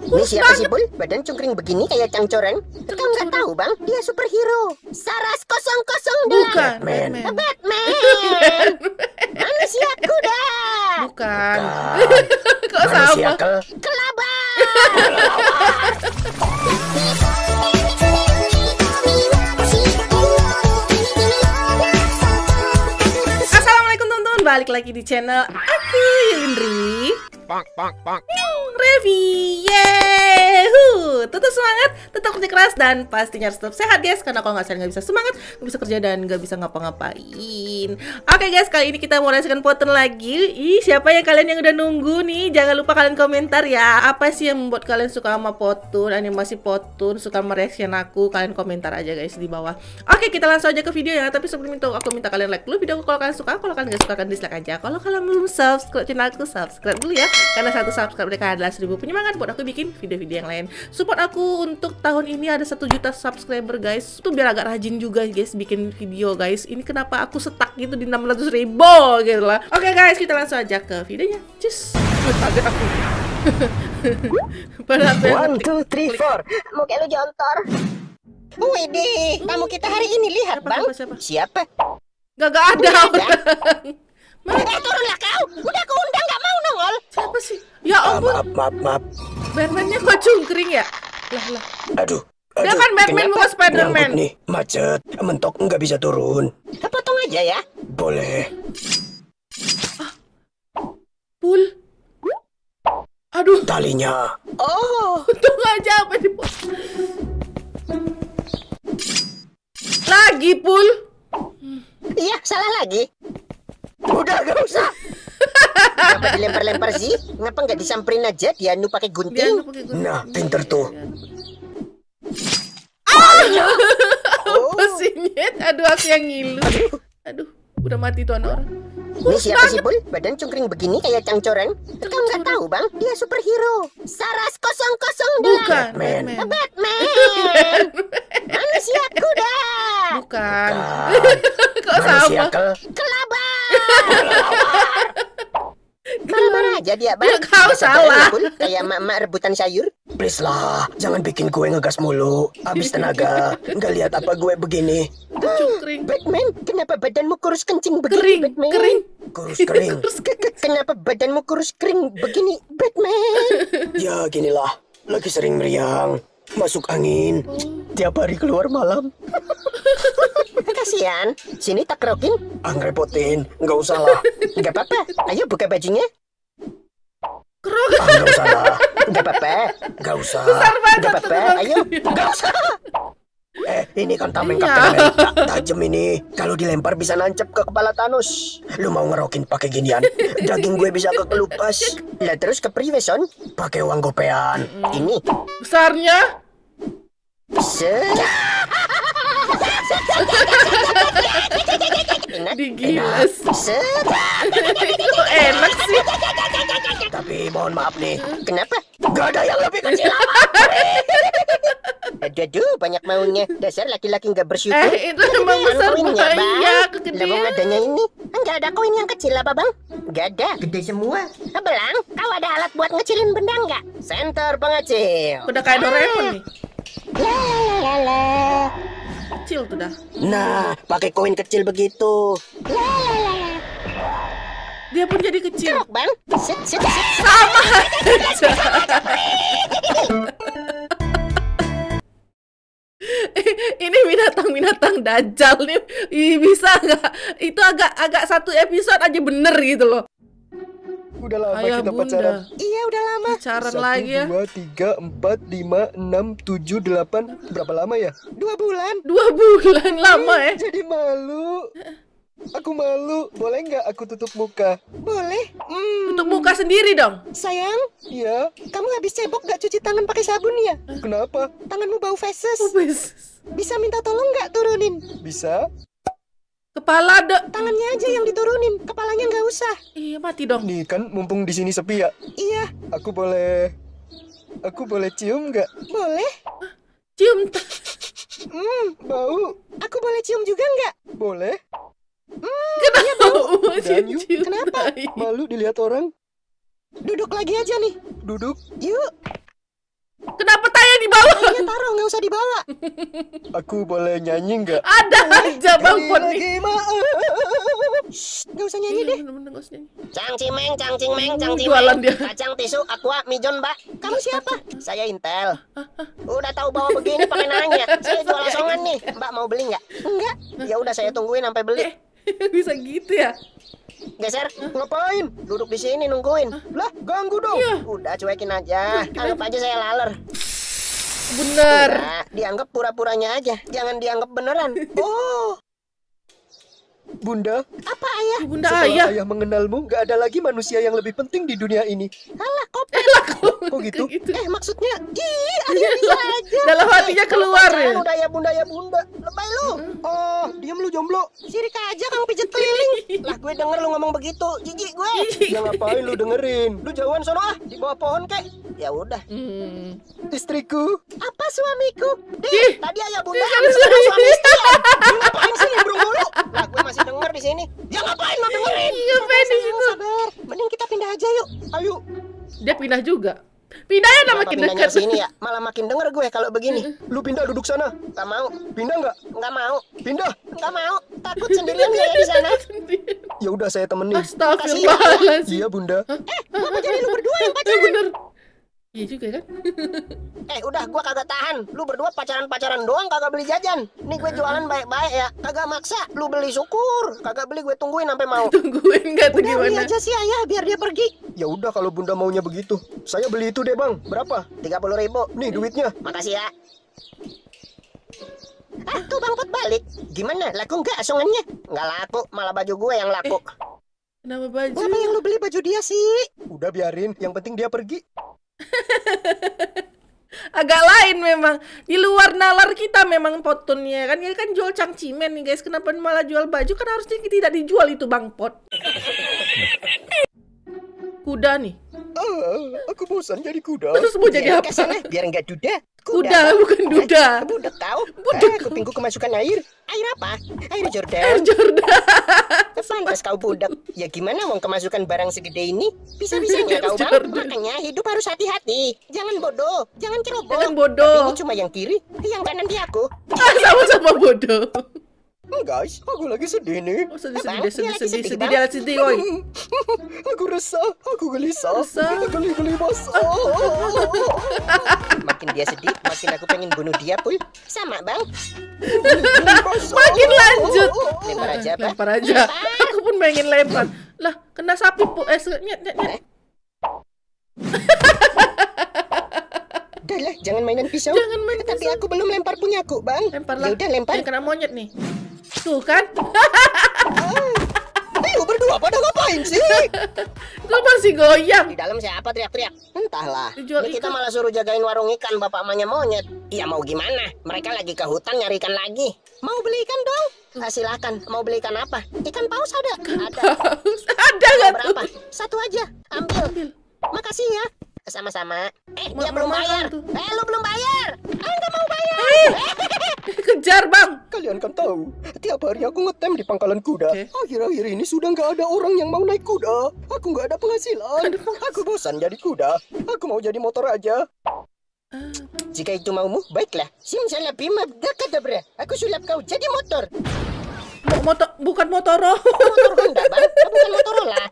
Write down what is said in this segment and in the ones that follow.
Ini siapa sih, Bun? Badan cungkring begini kayak cangcoran. Kau nggak tahu, Bang? Dia superhero. Saras 002. Bukan. Batman. Batman. Batman. Manusia kuda. Bukan. Bukan. Kok Manusia sama? Assalamualaikum Kelabar. teman balik lagi di channel aku Yulindri. Pak, pak, pak. Devi. Yeay! Tetap semangat, tetap kerja keras dan pastinya harus tetap sehat guys karena kalau nggak sehat nggak bisa semangat, nggak bisa kerja dan nggak bisa ngapa-ngapain. Oke okay, guys, kali ini kita mau rasakan poten lagi. Ih, siapa ya kalian yang udah nunggu nih? Jangan lupa kalian komentar ya. Apa sih yang membuat kalian suka sama potun, animasi potun, suka mereaction aku? Kalian komentar aja guys di bawah. Oke, okay, kita langsung aja ke video ya. Tapi sebelum itu aku minta kalian like dulu video aku kalau kalian suka, kalau kalian nggak suka kalian dislike aja. Kalau kalian belum subscribe channel aku, subscribe dulu ya. Karena satu subscribe mereka adalah ribu penyemangat buat aku bikin video-video yang lain support aku untuk tahun ini ada satu juta subscriber guys tuh biar agak rajin juga guys bikin video guys ini kenapa aku setak gitu di 600 ribu gitu lah oke okay, guys kita langsung aja ke videonya cus agak aku One, two, three, four Mau kayak lu jontor Wede, tamu kita hari ini lihat siapa, bang Siapa? siapa? siapa? Gak, gak ada, gak ada. turunlah kau Udah aku undang Tol. Siapa sih? Ya ah, ampun. maaf, maaf, maaf. Batman-nya kok cungkring ya? Lah, lah. Aduh. Dia kan Batman bukan Spiderman. nih macet, mentok nggak bisa turun. Potong aja ya. Boleh. Ah. Pul. Aduh. Talinya. Oh, untung aja apa di Lagi pul. Iya, salah lagi. Udah gak usah. Kenapa dilempar-lempar sih? Kenapa nggak disamperin aja? Dia nu pakai gunting. gunting. Nah, pinter tuh. Ah! Oh. Nyet? Aduh, aku yang ngilu. Aduh, udah mati tuan orang. Ini siapa sih, Bul? Badan cungkring begini kayak cangcoran. Kau nggak tahu, Bang? Dia superhero. Saras 008. Bukan, Batman. Oh, Batman. Batman. Manusia kuda. Bukan. Bukan. Kok Manusia sama? Ke... Kelabang. Marah-marah aja dia ya, bang? Ya, kau salah. Kayak mak-mak rebutan sayur. Please lah, jangan bikin gue ngegas mulu. Abis tenaga, nggak lihat apa gue begini. Kering. Batman, kenapa badanmu kurus kencing begini, kering, Batman? Kering, Kurus kering. kenapa badanmu kurus kering begini, Batman? ya, ginilah. Lagi sering meriang masuk angin. Tiap hari keluar malam. Kasihan, sini tak kerokin. Ah, ngerepotin, nggak usah lah. Nggak apa-apa, ayo buka bajunya. Kerokin, ah, nggak usah lah. Nggak apa-apa, nggak usah. Nggak apa-apa, ayo. Nggak usah. Eh, ini kan tameng iya. kapten Captain America tajam ini. Kalau dilempar bisa nancep ke kepala Thanos. Lu mau ngerokin pakai ginian? Daging gue bisa kekelupas. Lah terus ke Priveson pakai uang gopean. Ini besarnya. Se Digilas. Itu enak sih? Tapi mohon maaf nih. Kenapa? Gak ada yang lebih kecil. Aduh, aduh, banyak maunya. Dasar laki-laki nggak bersyukur. Eh, itu emang besar koinnya, bang, iya, kegedean. adanya ini. enggak ada koin yang kecil apa, Bang? Nggak ada. Gede semua. Ah, Belang, kau ada alat buat ngecilin benda nggak? center, pengecil. Udah kayak Doraemon nih. La, Kecil tuh dah. Nah, pakai koin kecil begitu. Dia pun jadi kecil. Kerok, bang. Sit, sit, sit. Sama. ini binatang-binatang dajal nih Ih, bisa nggak? Itu agak agak satu episode aja bener gitu loh. Udah lama Ayah kita bunda. pacaran. Iya udah lama. Pacaran Satu, lagi ya. Dua, tiga, empat, lima, enam, tujuh, delapan. Berapa lama ya? Dua bulan. Dua bulan lama ya. Eh, jadi malu. Aku malu. Boleh nggak aku tutup muka? Boleh. Mm. Tutup muka sendiri dong. Sayang. Iya. Kamu habis cebok nggak cuci tangan pakai sabun ya? Kenapa? Tanganmu bau feses. feses. Bisa minta tolong nggak turunin? Bisa. Kepala ada. Tangannya aja yang diturunin. Kepalanya nggak usah. Iya mati dong. Nih kan mumpung di sini sepi ya. Iya. Aku boleh. Aku boleh cium nggak? Boleh. Cium. Hmm, bau. Aku boleh cium juga nggak? Boleh. Hmm, kenapa? Iya Dan kenapa? Malu dilihat orang. Duduk lagi aja nih. Duduk. Yuk. Kenapa tanya di bawah? Tanya iya, taruh, nggak usah dibawa. Aku boleh nyanyi nggak? Ada aja bang nih. Nggak usah nyanyi iya, deh. Cang cimeng, cang cimeng, cang hmm, cimeng. Kacang tisu, aqua, mijon mbak. Kamu siapa? Saya Intel. Udah tahu bawa begini pakai nanya. Saya jual songan nih. Mbak mau beli nggak? Enggak. Ya udah saya tungguin sampai beli. Eh, Bisa gitu ya? Geser, Hah? ngapain? Duduk di sini nungguin. Hah? Lah, ganggu dong. Iya. Udah cuekin aja. Cuekin iya, Anggap aja saya laler. Bener. Udah, dianggap pura-puranya aja. Jangan dianggap beneran. Oh. Bunda, apa ayah? Bunda Setelah ayah. ayah mengenalmu, gak ada lagi manusia yang lebih penting di dunia ini. Alah, kok eh, lah, kok, kok gitu? gitu? Eh, maksudnya, ih, akhirnya aja. Dalam hatinya eh, keluar ya. Udah ya bunda ya bunda, lebay lu. Mm -hmm. Oh, diam lu jomblo gue denger lu ngomong begitu jijik gue ya ngapain lu dengerin lu jauhan sono ah di bawah pohon kek ya udah hmm. istriku apa suamiku Dih, tadi ayah bunda habis suami istri ya lu ngapain sih bro mulu nah, gue masih denger di sini ya ngapain lu dengerin iya, ngapain di sabar mending kita pindah aja yuk ayo dia pindah juga Pindahnya udah makin deket. sini ya, malah makin denger gue kalau begini. Lu pindah duduk sana. nggak mau. Pindah nggak? Nggak mau. Pindah. Nggak mau. Takut sendirian saya di sana. ya udah saya temenin. Astagfirullahaladzim. Iya bunda. Eh, kenapa jadi lu berdua yang eh, pacaran? Bener. Iya juga kan? eh udah gua kagak tahan. Lu berdua pacaran-pacaran doang kagak beli jajan. Nih gue jualan baik-baik ya. Kagak maksa. Lu beli syukur. Kagak beli gue tungguin sampai mau. tungguin gak tuh gimana? Udah aja sih ayah biar dia pergi. Ya udah kalau bunda maunya begitu. Saya beli itu deh bang. Berapa? Tiga puluh ribu. Nih duitnya. Makasih ya. Ah, eh, tuh Bang Put balik. Gimana? Laku nggak asongannya? Enggak laku, malah baju gue yang laku. Eh, kenapa baju? Kenapa yang lu beli baju dia sih? Udah biarin, yang penting dia pergi. agak lain memang di luar nalar kita memang potunnya kan ini kan jual cangcimen nih guys kenapa malah jual baju kan harusnya tidak dijual itu bang pot kuda nih uh, aku bosan jadi kuda terus mau jadi apa sana, biar nggak duda kuda, kuda bukan duda budak tahu. budak eh, kupingku kemasukan air air apa air Jordan air Jordan Pantas kau budak. Ya gimana mau kemasukan barang segede ini? Bisa-bisanya kau bang. Makanya hidup harus hati-hati. Jangan bodoh. Jangan ceroboh. Jangan bodoh. Tapi ini cuma yang kiri, yang kanan di aku. Ah, sama-sama bodoh. Hmm, guys, aku lagi sedih nih. Oh, sedih, sedih, sedih, sedih, sedih, sedih, sedih, sedih, aku resah, aku gelisah, resah. aku geli geli bos. makin dia sedih, makin aku pengen bunuh dia pun. Sama bang. makin lanjut lempar aja apa? lempar aja lempar. aku pun pengen lempar lah kena sapi bu eh nyet nyet nyet Udahlah, jangan mainan pisau. Jangan main Tapi aku belum lempar punyaku, Bang. lemparlah Ya udah lempar. Yang kena monyet nih. Tuh kan? Lu dong ngapain sih? Lu masih goyang. Di dalam siapa teriak-teriak? Entahlah. Ini kita malah suruh jagain warung ikan bapak mamanya monyet. Iya mau gimana? Mereka lagi ke hutan nyari ikan lagi. Mau beli ikan dong? Nah, silakan. Mau beli ikan apa? Ikan paus ada. Ikan ada. Paus. Ada nggak? Berapa? Satu aja. Ambil. Ambil. Makasih ya. Sama-sama. Eh, dia belum bayar. Tuh. Eh, lu belum bayar. Ah, aku mau bayar. Eh! kejar, Bang. Kalian kan tahu, tiap hari aku ngetem di pangkalan kuda. Akhir-akhir ini sudah nggak ada orang yang mau naik kuda. Aku nggak ada penghasilan. Aku bosan jadi kuda. Aku mau jadi motor aja. Ah. Jika itu maumu, baiklah. Simsalabim abdakadabra. Aku sulap kau jadi motor. Mo motor bukan Motorola. Motor Honda, Bang. Bukan lah.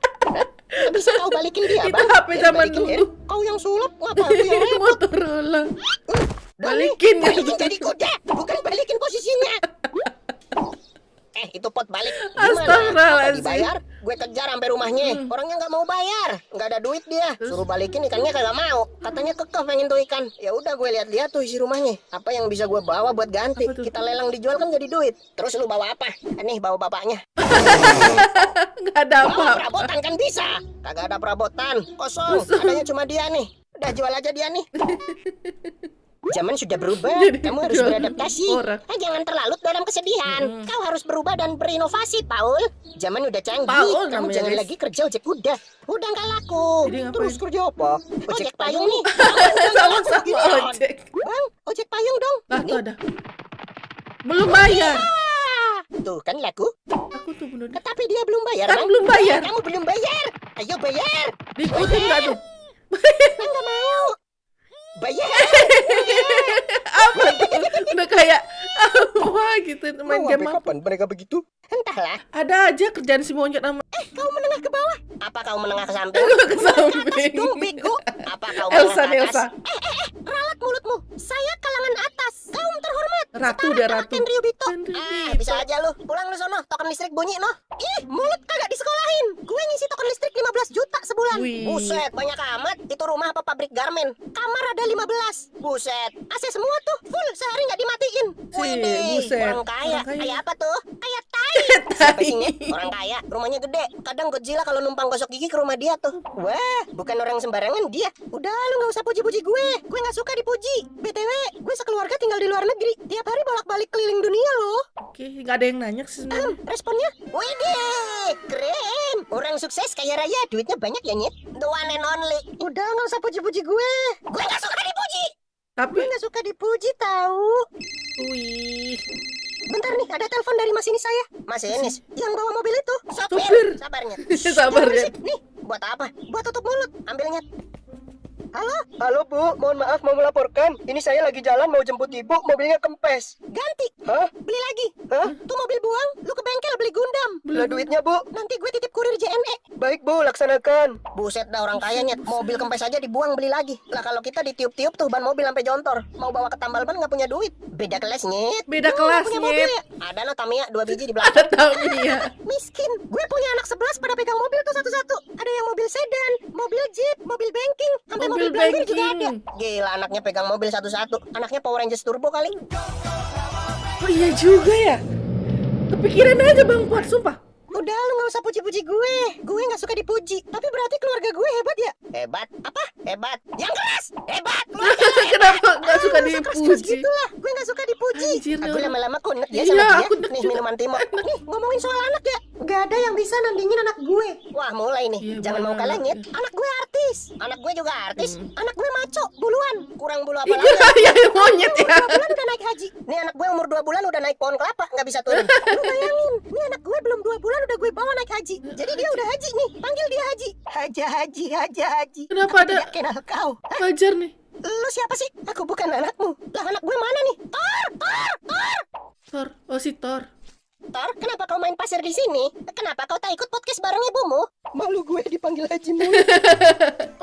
Terus kau balikin dia, Itu Bang. HP eh, zaman dulu. Ya. Kau yang sulap, ngapa aku yang repot? Motorola. Hmm, balikin. Balikin jadi kuda, bukan balikin posisinya. eh, itu pot balik. Gimana? Astagfirullahaladzim. Dibayar? Gue kejar sampai rumahnya. Hmm. Orangnya nggak mau bayar, nggak ada duit dia. Suruh balikin ikannya kagak mau. Katanya kekeh pengen tuh ikan. Ya udah gue lihat-lihat tuh isi rumahnya. Apa yang bisa gue bawa buat ganti? Kita lelang dijual kan jadi duit. Terus lu bawa apa? Eh, nih bawa bapaknya. Nggak ada apa. Bawa perabotan kan bisa. Kagak ada perabotan, kosong. Adanya cuma dia nih. Udah jual aja dia nih. Zaman sudah berubah, Jadi, kamu harus beradaptasi. Orang. Eh, jangan terlalu dalam kesedihan. Hmm. Kau harus berubah dan berinovasi, Paul. Zaman udah canggih, Paul, kamu jangan lagi kerja ojek kuda. Udah nggak laku. Jadi Terus kerja apa? Ojek, ojek payung nih. sama sama ojek. Bang, ojek payung dong. Nah, tuh ada. Belum bayar. Ah! Tuh kan laku. Aku tuh belum. Tetapi dia belum bayar. Kan belum bayar. Kamu belum bayar. Ayo bayar. Diikutin nggak tuh? Enggak kan mau bayar apa tuh kayak apa gitu main game apa kapan mereka begitu entahlah ada aja kerjaan si monyet sama eh kau menengah ke bawah apa kau menengah ke samping ke samping Tuh, bego apa kau Elsa, menengah Elsa. ke atas eh, eh, eh, ralat mulutmu saya kalangan atas kaum terhormat ratu deh ratu Henry Bito. ah bisa aja lu pulang lu sono token listrik bunyi noh Ih, mulut kagak disekolahin. Gue ngisi token listrik 15 juta sebulan. Wih. Buset, banyak amat. Itu rumah apa pabrik garmen? Kamar ada 15. Buset. AC semua tuh full sehari nggak dimatiin. Wih, buset. Orang kaya. Orang kaya. Kayak apa tuh? Kaya tai. Siapa Orang kaya, rumahnya gede. Kadang Godzilla kalau numpang gosok gigi ke rumah dia tuh. Wah, bukan orang sembarangan dia. Udah, lu nggak usah puji-puji gue. Gue nggak suka dipuji. BTW, gue sekeluarga tinggal di luar negeri. Tiap hari bolak-balik keliling dunia loh. Oke, nggak ada yang nanya sih Um, responnya, wih Eh, keren. Orang sukses kaya raya, duitnya banyak ya, Nyet? The one and only. Udah, nggak usah puji-puji gue. Gue nggak suka dipuji. Tapi... nggak suka dipuji, tahu. Wih. Bentar nih, ada telepon dari mas ini saya. Mas ini Yang bawa mobil itu. Sopir. Sabarnya. Sabarnya. Nih, buat apa? Buat tutup mulut. Ambilnya. Halo? Halo Bu, mohon maaf mau melaporkan. Ini saya lagi jalan mau jemput ibu, mobilnya kempes. Ganti. Hah? Beli lagi. Hah? Tuh mobil buang, lu ke bengkel beli gundam. Beli duitnya Bu. Nanti gue titip kurir JNE. Baik Bu, laksanakan. Buset dah orang kaya nyet, mobil kempes aja dibuang beli lagi. Lah kalau kita ditiup-tiup tuh ban mobil sampai jontor, mau bawa ke tambal ban nggak punya duit. Beda kelas nyet. Beda kelas nyet ada no Tamiya dua biji di belakang ada Tamiya miskin gue punya anak sebelas pada pegang mobil tuh satu-satu ada yang mobil sedan mobil jeep mobil banking sampai mobil, mobil banking. juga ada gila anaknya pegang mobil satu-satu anaknya Power Rangers Turbo kali oh iya juga ya kepikiran aja bang Kuat sumpah Udah lu gak usah puji-puji gue Gue gak suka dipuji Tapi berarti keluarga gue hebat ya? Hebat? Apa? Hebat? Yang keras! Hebat! kayak keras gitu lah. Gue gak suka dipuji. Anjir, aku lama-lama kunet ya sama dia. Nih minuman timo. Nih ngomongin soal anak ya. Gak ada yang bisa nandingin anak gue. Wah mulai nih. Iya, Jangan mau kalah nyet. Iya. Anak gue artis. Anak gue juga artis. Hmm. Anak gue maco. Buluan. Kurang bulu apa iya, lagi. Iya monyet ya. bulan udah naik haji. Nih anak gue umur dua bulan udah naik pohon kelapa. Gak bisa turun. Lu bayangin. Nih anak gue belum dua bulan udah gue bawa naik haji. Jadi dia udah haji nih. Panggil dia haji. Haji haji haji haji. Kenapa ada? Yakin kau. Wajar nih. Lu siapa sih? Aku bukan anakmu. Lah anak gue mana nih? Tor! Tor! Tor! Tor! Oh si Tor kenapa kau main pasir di sini? Kenapa kau tak ikut podcast bareng ibumu? Malu gue dipanggil Haji mulu.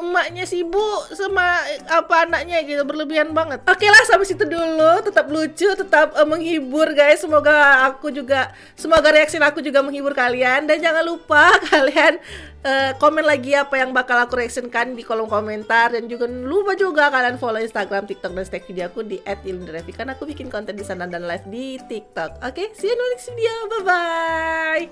Emaknya sibuk sama apa anaknya gitu, berlebihan banget. Oke okay lah, sampai situ dulu. Tetap lucu, tetap uh, menghibur guys. Semoga aku juga, semoga reaksi aku juga menghibur kalian. Dan jangan lupa kalian uh, komen lagi apa yang bakal aku reaksikan di kolom komentar. Dan juga lupa juga kalian follow Instagram, TikTok, dan stack video aku di @ilundrafi. Karena aku bikin konten di sana dan live di TikTok. Oke, okay? see you next video. Bye-bye.